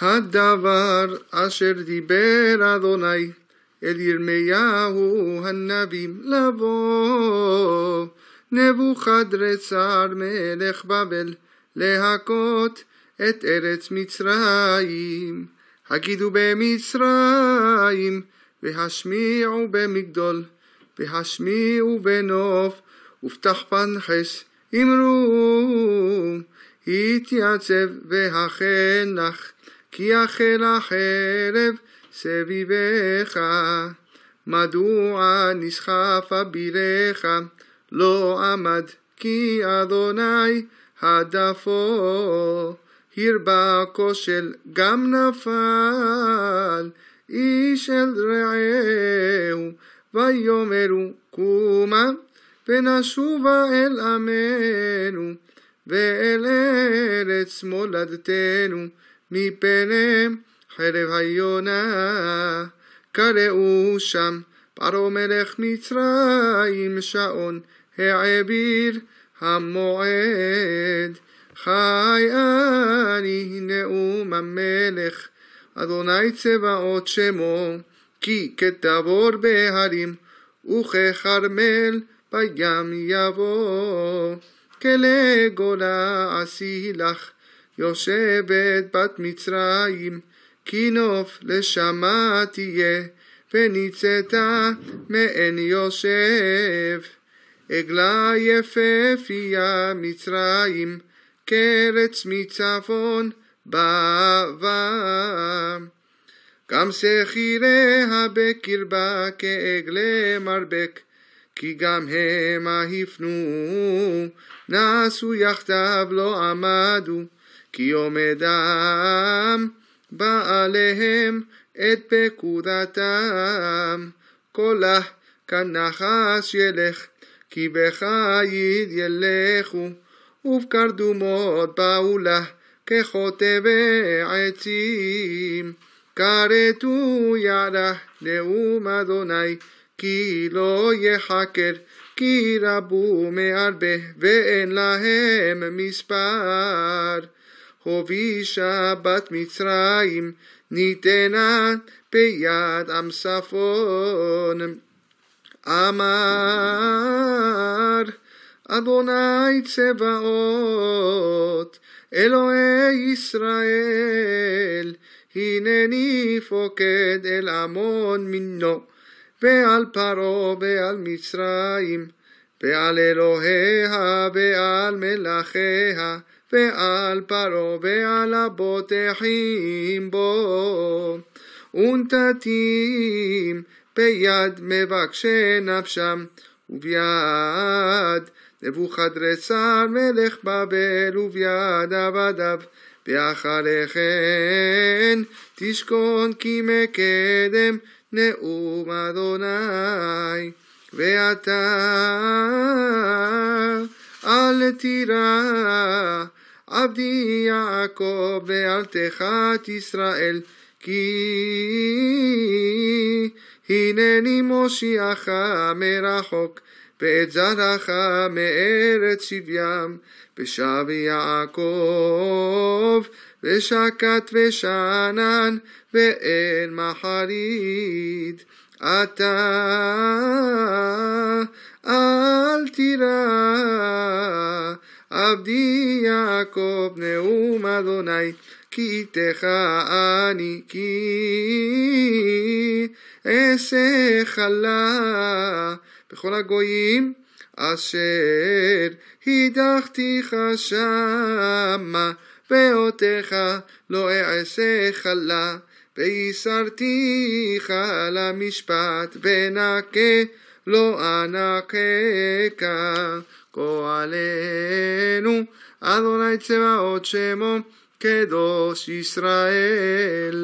הדבר אשר דיבר אדוני אל ירמיהו הנביא לבוא נבוכדרצר מלך בבל להכות את ארץ מצרים הגידו במצרים והשמיעו במגדול והשמיעו בנוף ופתח פנחס אמרו התייצב והחל לך כי יחל החרב סביבך, מדוע נסחף אבירך, לא עמד כי אדוני הדפו, הרבה כושל גם נפל, איש אל רעהו, ויאמרו קומה, ונשובה אל עמנו, ואל ארץ מולדתנו. מפניהם חרב היונה, קראו שם פרעה מלך מצרים, שעון העביר המועד. חי אני נאום המלך, אדוני צבאות שמו, כי כתבור בהרים וככרמל בים יבוא. כלגולה עשי לך יושבת בת מצרים, כי נוף לשמה תהיה, וניצת מעין יושב. עגלה יפהפייה מצרים, קרץ מצפון באה. גם שכיריה בקרבה כעגלי מרבק, כי גם המה הפנו, נסו יחדיו לא עמדו. כי עומדם בא עליהם את פקודתם, קולה כנחש ילך, כי בחיל ילכו, ובקרדומות באו לה, כחוטבי עצים. כרתו ירח נאום אדוני, כי לא יחקר, כי רבו מהרבה, ואין להם מספר. הובישה בת מצרים, ניתנה ביד עם ספון. אמר אדוני צבאות, אלוהי ישראל, הנני פוקד אל עמון מינו, ועל פרעה ועל מצרים, ועל אלוהיה ועל מלאכיה, ועל פרעה ועל הבוטחים בו, ונתתים ביד מבקשי נפשם, וביד נבוכדרצר מלך בבל, וביד עבדיו, ואחרי כן תשכון כי מקדם נאום אדוני, ואתה אל תירא עבדי יעקב ואל תחת ישראל, כי הנני מושיעך מרחוק, ואת זרעך מארץ שבים, ושב יעקב, ושקט ושאנן, ואין מחריד. אתה אל תירא עבדי יעקב נאום אדוני כי איתך אני כי אעשה חלה בכל הגויים אשר הדחתיך שמה ואותך לא אעשה חלה וייסרתיך למשפט ונקה לא אנקה ko alenu adonai tzeba otsemo kedos israel